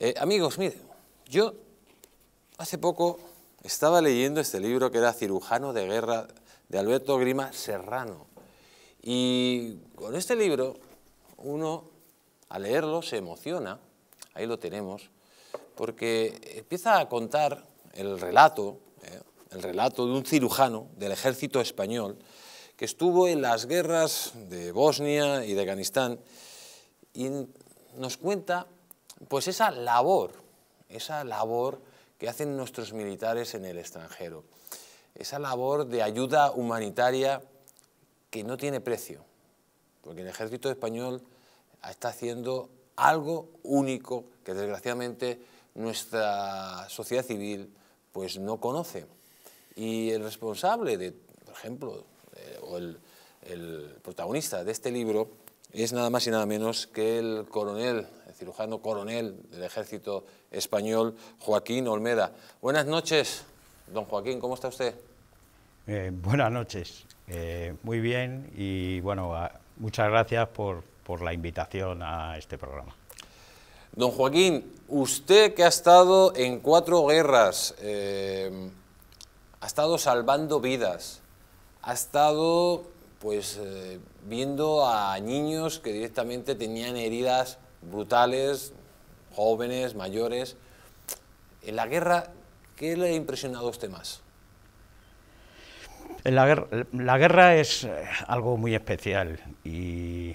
Eh, amigos, miren, yo hace poco estaba leyendo este libro que era Cirujano de Guerra de Alberto Grima Serrano. Y con este libro uno al leerlo se emociona, ahí lo tenemos, porque empieza a contar el relato, eh, el relato de un cirujano del ejército español que estuvo en las guerras de Bosnia y de Afganistán y nos cuenta pues esa labor, esa labor que hacen nuestros militares en el extranjero, esa labor de ayuda humanitaria que no tiene precio, porque el ejército español está haciendo algo único que desgraciadamente nuestra sociedad civil pues no conoce. Y el responsable de, por ejemplo, eh, o el protagonista de este libro es nada más y nada menos que el coronel, el cirujano coronel del ejército español, Joaquín Olmeda. Buenas noches, don Joaquín, ¿cómo está usted? Eh, buenas noches, eh, muy bien y bueno, muchas gracias por, la invitación a este programa. Don Joaquín, usted que ha estado en cuatro guerras, eh, ha estado salvando vidas, ha estado pues eh, viendo a niños que directamente tenían heridas brutales, jóvenes, mayores. En la guerra, ¿qué le ha impresionado a usted más? La guerra, la guerra es eh, algo muy especial y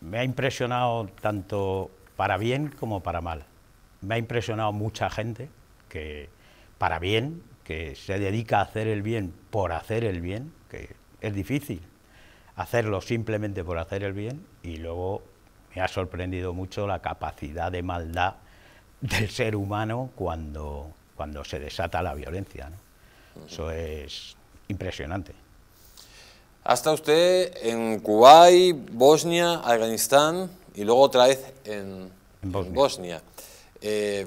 me ha impresionado tanto para bien como para mal. Me ha impresionado mucha gente que para bien, que se dedica a hacer el bien por hacer el bien, que es difícil, hacerlo simplemente por hacer el bien y luego me ha sorprendido mucho la capacidad de maldad del ser humano cuando, cuando se desata la violencia. Eso es impresionante. Hasta usted en Kuwait, Bosnia, Afganistán y luego otra vez en, Bosnia. Eh,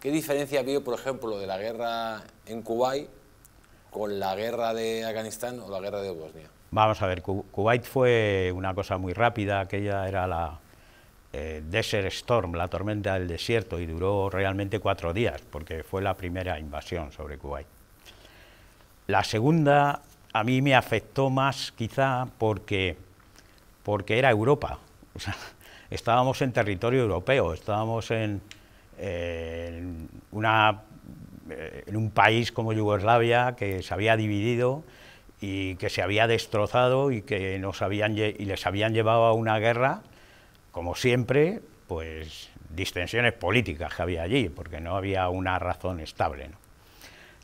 ¿Qué diferencia ha habido, por ejemplo, de la guerra en Kuwait con la guerra de Afganistán o la guerra de Bosnia? Vamos a ver, Kuwait fue una cosa muy rápida, aquella era la eh, Desert Storm, la tormenta del desierto, y duró realmente cuatro días, porque fue la primera invasión sobre Kuwait. La segunda a mí me afectó más quizá porque, era Europa, estábamos en territorio europeo, estábamos eh, en un país como Yugoslavia que se había dividido y que se había destrozado y que nos habían y les habían llevado a una guerra, como siempre, pues distensiones políticas que había allí, porque no había una razón estable.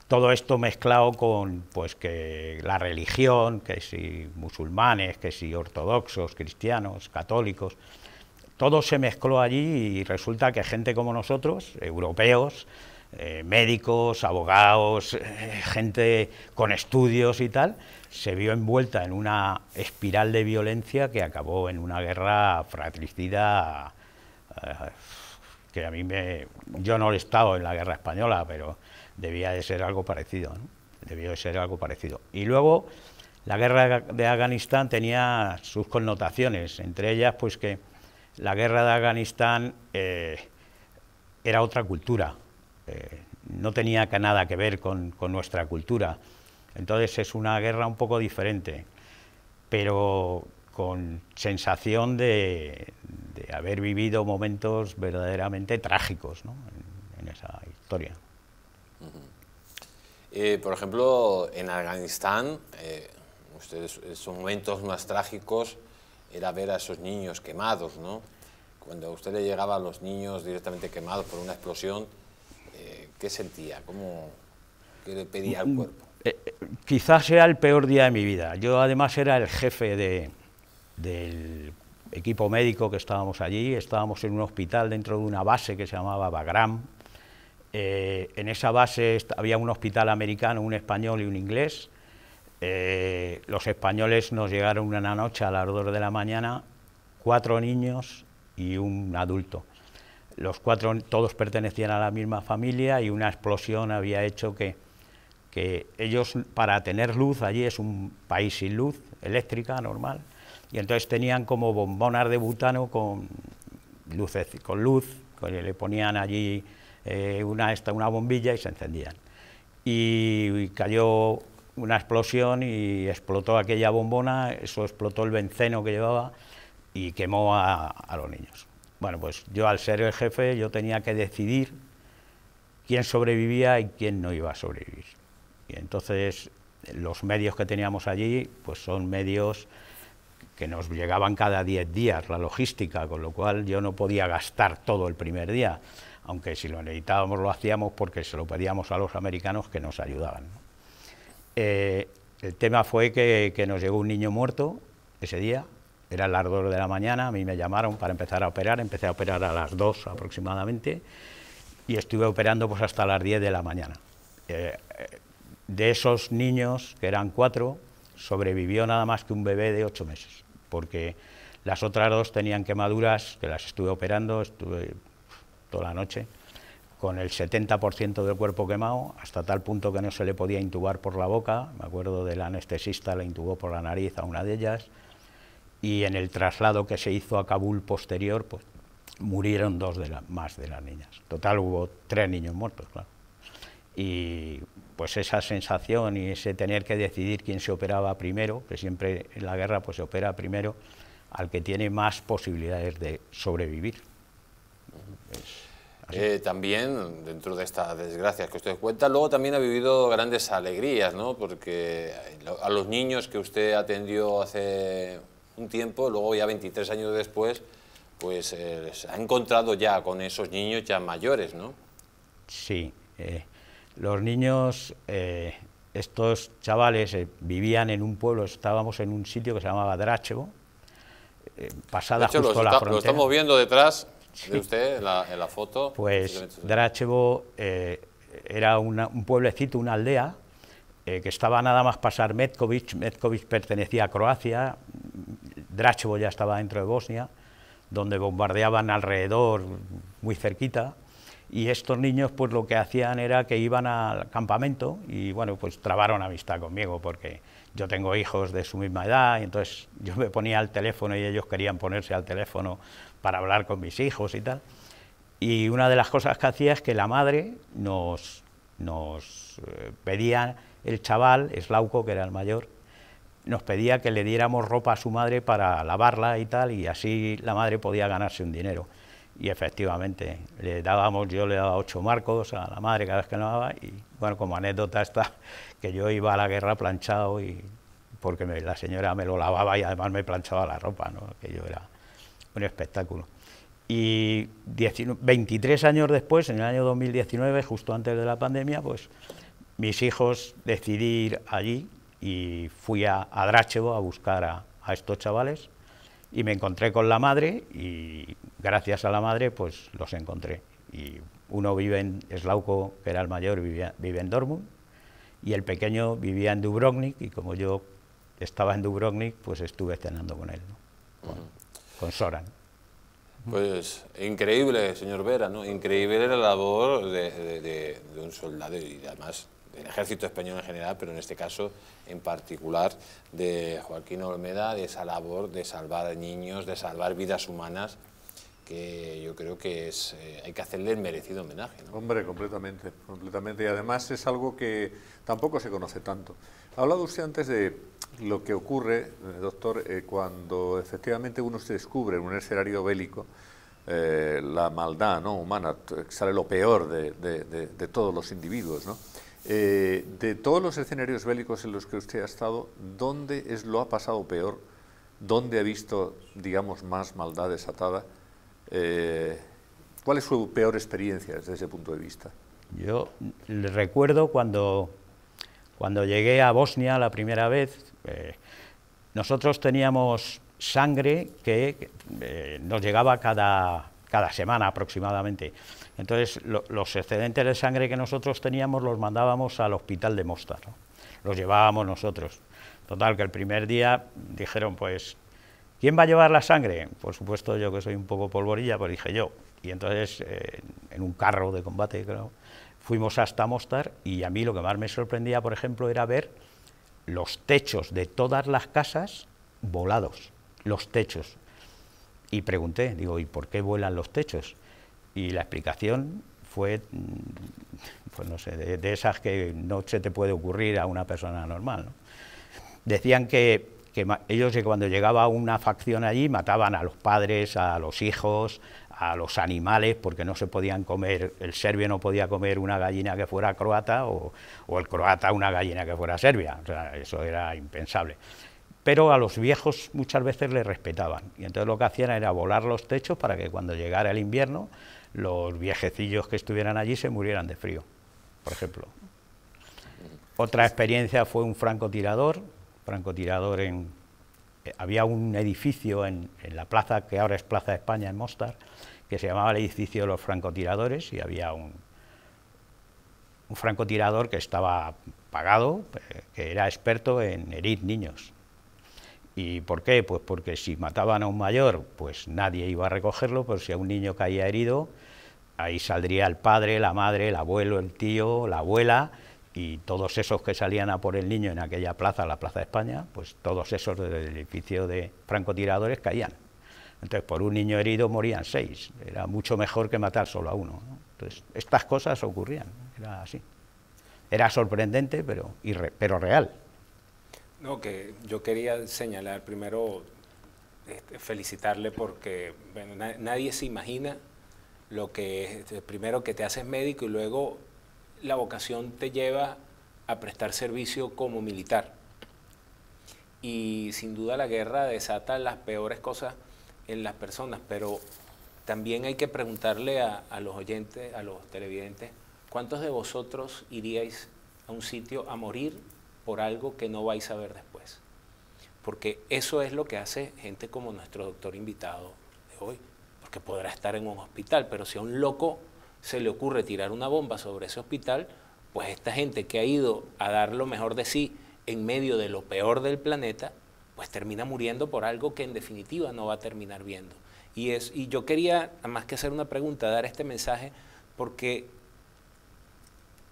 Todo esto mezclado con pues que la religión, que si musulmanes, que si ortodoxos, cristianos, católicos, todo se mezcló allí y resulta que gente como nosotros, europeos, eh, médicos, abogados, eh, gente con estudios y tal, se vio envuelta en una espiral de violencia que acabó en una guerra fratricida eh, que a mí me... Yo no he estado en la guerra española, pero debía de ser algo parecido, ¿no? debió de ser algo parecido. Y luego la guerra de Afganistán tenía sus connotaciones, entre ellas pues que la guerra de Afganistán era otra cultura, eh, no tenía nada que ver con, nuestra cultura. Entonces es una guerra un poco diferente, pero con sensación de, haber vivido momentos verdaderamente trágicos en, esa historia. Eh, por ejemplo, en Afganistán, eh, ustedes, esos momentos más trágicos era ver a esos niños quemados, Cuando a usted le llegaba a los niños directamente quemados por una explosión, ¿Qué sentía? qué le pedía al mm, cuerpo? Eh, eh, quizás sea el peor día de mi vida. Yo además era el jefe del equipo médico que estábamos allí, estábamos en un hospital dentro de una base que se llamaba Bagram. Eh, en esa base había un hospital americano, un español y un inglés. los españoles nos llegaron una noche a las 2 de la mañana, cuatro niños y un adulto los cuatro todos pertenecían a la misma familia y una explosión había hecho que, ellos, para tener luz, allí es un país sin luz, eléctrica, normal, y entonces tenían como bombonas de butano con, luces, con luz, le ponían allí eh, una, bombilla y se encendían. Y, cayó una explosión y explotó aquella bombona, eso explotó el benceno que llevaba y quemó a los niños. Bueno, pues yo al ser el jefe yo tenía que decidir quién sobrevivía y quién no iba a sobrevivir. Y entonces los medios que teníamos allí pues son medios que nos llegaban cada 10 días la logística, con lo cual yo no podía gastar todo el primer día, aunque si lo necesitábamos lo hacíamos porque se lo pedíamos a los americanos que nos ayudaban. Eh, el tema fue que nos llegó un niño muerto ese día, era el ardor de la mañana, a mí me llamaron para empezar a operar, empecé a operar a las 2 aproximadamente y estuve operando pues hasta las 10 de la mañana. Eh, eh, de esos niños, que eran cuatro, sobrevivió nada más que un bebé de ocho meses, porque las otras dos tenían quemaduras, que las estuve operando, estuve toda la noche, con el 70% del cuerpo quemado, hasta tal punto que no se le podía intubar por la boca, me acuerdo del anestesista, la intubó por la nariz a una de ellas, y en el traslado que se hizo a Kabul posterior, pues murieron dos de las más de las niñas. Total hubo tres niños muertos, claro. Y pues esa sensación y ese tener que decidir quién se operaba primero, que siempre en la guerra pues se opera primero al que tiene más posibilidades de sobrevivir. Eh, también, dentro de estas desgracias que usted cuenta, luego también ha vivido grandes alegrías, ¿no? Porque eh, a los niños que usted atendió hace un tiempo, luego ya 23 años después, pues eh, se ha encontrado ya con esos niños ya mayores, ¿no? Sí, eh, los niños, eh, estos chavales vivían en un pueblo, estábamos en un sitio que se llamaba Drachevo, pasada justo la Lo estamos viendo detrás de usted en la, foto. Pues Drachevo era un pueblecito, una aldea, que estaba nada más pasar Metkovic, Metkovic pertenecía a Croacia, Dráchevo ya estaba dentro de Bosnia, donde bombardeaban alrededor, muy cerquita, y estos niños pues lo que hacían era que iban al campamento y bueno, pues trabaron amistad conmigo porque yo tengo hijos de su misma edad y entonces yo me ponía al teléfono y ellos querían ponerse al teléfono para hablar con mis hijos y tal. Y una de las cosas que hacía es que la madre nos, nos eh, pedía el chaval, Slauco, que era el mayor, nos pedía que le diéramos ropa a su madre para lavarla y tal, y así la madre podía ganarse un dinero. Y efectivamente, le dábamos, yo le daba ocho marcos a la madre cada vez que lavaba, y bueno, como anécdota está que yo iba a la guerra planchado y porque la señora me lo lavaba y además me planchaba la ropa, ¿no? yo era un espectáculo. Y 23 años después, en el año 2019, justo antes de la pandemia, pues mis hijos decidí ir allí y fui a, Dráchevo a buscar a, estos chavales y me encontré con la madre y gracias a la madre pues los encontré. Y uno vive en Slauco, que era el mayor, vive en Dortmund y el pequeño vivía en Dubrovnik y como yo estaba en Dubrovnik pues estuve cenando con él, con, Soran. Pues increíble, señor Vera, ¿no? Increíble la labor de, de un soldado y además ...el ejército español en general, pero en este caso en particular de Joaquín Olmeda, de esa labor de salvar niños, de salvar vidas humanas, que yo creo que es, eh, hay que hacerle el merecido homenaje. Hombre, completamente, completamente. Y además es algo que tampoco se conoce tanto. Ha hablado usted antes de lo que ocurre, eh, doctor, eh, cuando efectivamente uno se descubre en un escenario bélico, la maldad ¿no? humana, sale lo peor de todos los individuos. ¿no? Eh, de todos los escenarios bélicos en los que usted ha estado, ¿dónde es lo ha pasado peor? ¿Dónde ha visto, digamos, más maldad desatada? Eh, ¿Cuál es su peor experiencia desde ese punto de vista? Yo le recuerdo cuando, cuando llegué a Bosnia la primera vez, eh, nosotros teníamos sangre que nos llegaba cada cada semana aproximadamente. Entonces, los excedentes de sangre que nosotros teníamos los mandábamos al hospital de Mostar, los llevábamos nosotros. Total, que el primer día dijeron, pues, ¿quién va a llevar la sangre? Por supuesto, yo que soy un poco polvorilla, pues dije yo. Y entonces, eh, en un carro de combate, creo, fuimos hasta Mostar y a mí lo que más me sorprendía, por ejemplo, era ver los techos de todas las casas volados, los techos, y pregunté, digo, ¿y por qué vuelan los techos? Y la explicación fue, mm, pues no sé, de, esas que no se te puede ocurrir a una persona normal. Decían que, ellos que cuando llegaba una facción allí mataban a los padres, a los hijos, a los animales porque no se podían comer, el serbio no podía comer una gallina que fuera croata o, o el croata una gallina que fuera serbia, o sea, eso era impensable pero a los viejos muchas veces les respetaban. Y entonces lo que hacían era volar los techos para que cuando llegara el invierno, los viejecillos que estuvieran allí se murieran de frío, por ejemplo. Otra experiencia fue un francotirador, francotirador en... Eh, había un edificio en, la plaza, que ahora es Plaza de España, en Mostar, que se llamaba el edificio de los francotiradores y había un, un francotirador que estaba pagado, eh, que era experto en herir niños ¿Y por qué? Pues porque si mataban a un mayor, pues nadie iba a recogerlo, pero si a un niño caía herido, ahí saldría el padre, la madre, el abuelo, el tío, la abuela, y todos esos que salían a por el niño en aquella plaza, la Plaza de España, pues todos esos del edificio de francotiradores caían. Entonces, por un niño herido morían seis. Era mucho mejor que matar solo a uno. Entonces, estas cosas ocurrían, era así. Era sorprendente, pero, pero real. No, que yo quería señalar primero, este, felicitarle porque bueno, nadie se imagina lo que es, este, primero que te haces médico y luego la vocación te lleva a prestar servicio como militar. Y sin duda la guerra desata las peores cosas en las personas, pero también hay que preguntarle a, a los oyentes, a los televidentes, ¿cuántos de vosotros iríais a un sitio a morir por algo que no vais a ver después. Porque eso es lo que hace gente como nuestro doctor invitado de hoy. Porque podrá estar en un hospital, pero si a un loco se le ocurre tirar una bomba sobre ese hospital, pues esta gente que ha ido a dar lo mejor de sí en medio de lo peor del planeta, pues termina muriendo por algo que en definitiva no va a terminar viendo. Y, es, y yo quería, más que hacer una pregunta, dar este mensaje porque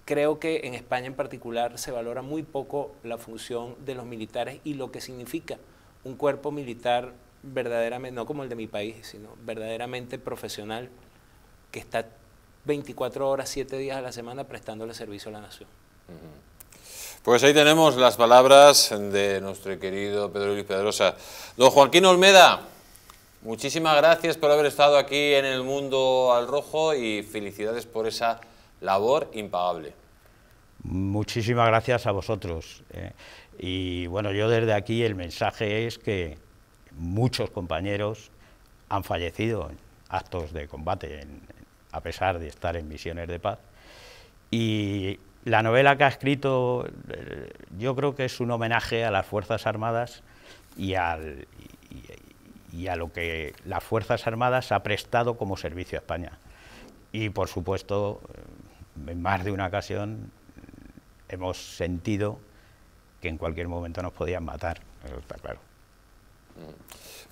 Creo que en España en particular se valora muy poco la función de los militares y lo que significa un cuerpo militar verdaderamente, no como el de mi país, sino verdaderamente profesional, que está 24 horas, 7 días a la semana prestándole servicio a la nación. Pues ahí tenemos las palabras de nuestro querido Pedro Luis Pedrosa. Don Joaquín Olmeda, muchísimas gracias por haber estado aquí en el Mundo al Rojo y felicidades por esa labor impagable. Muchísimas gracias a vosotros. Eh. y bueno, yo desde aquí el mensaje es que muchos compañeros han fallecido en actos de combate, a pesar de estar en misiones de paz. Y la novela que ha escrito eh, yo creo que es un homenaje a las Fuerzas Armadas y a lo que las Fuerzas Armadas ha prestado como servicio a España. Y por supuesto en más de una ocasión hemos sentido que en cualquier momento nos podían matar, está claro. Mm.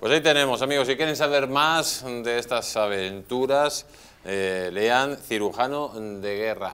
Pues ahí tenemos, amigos, si quieren saber más de estas aventuras, eh, lean Cirujano de Guerra.